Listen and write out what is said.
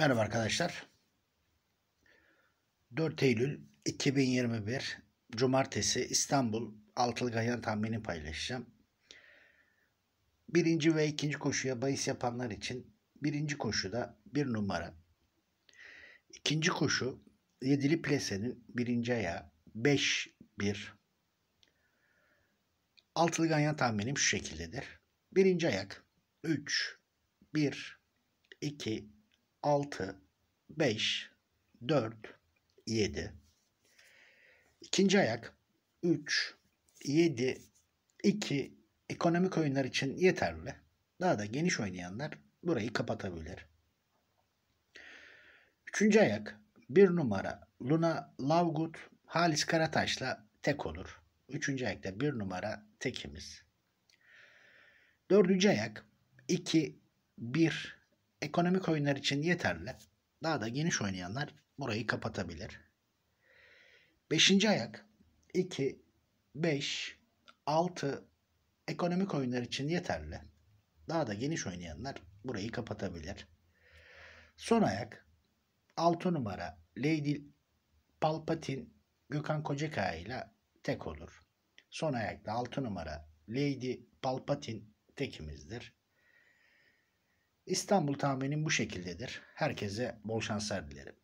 Merhaba arkadaşlar. 4 Eylül 2021 Cumartesi İstanbul altılı gayan tahmini paylaşacağım. Birinci ve ikinci koşuya bahis yapanlar için birinci koşuda bir numara. İkinci koşu yedili plesenin birinci ayağı 5-1. Altılı ganyan tahminim şu şekildedir. Birinci ayak 3, 1, 2, 6, 5, 4, 7. İkinci ayak 3, 7, 2 ekonomik oyunlar için yeterli. Daha da geniş oynayanlar burayı kapatabilir. Üçüncü ayak 1 numara Luna Lovegood Halis Karataş'la tek olur. Üçüncü ayakta bir numara tekimiz. Dördüncü ayak 2, 1, ekonomik oyunlar için yeterli. Daha da geniş oynayanlar burayı kapatabilir. Beşinci ayak 2, 5, 6 ekonomik oyunlar için yeterli. Daha da geniş oynayanlar burayı kapatabilir. Son ayak 6 numara Lady Palpatine Gökhan Kocakaya ile tek olur. Son ayakta 6 numara Lady Palpatine tekimizdir. İstanbul tahminim bu şekildedir. Herkese bol şanslar dilerim.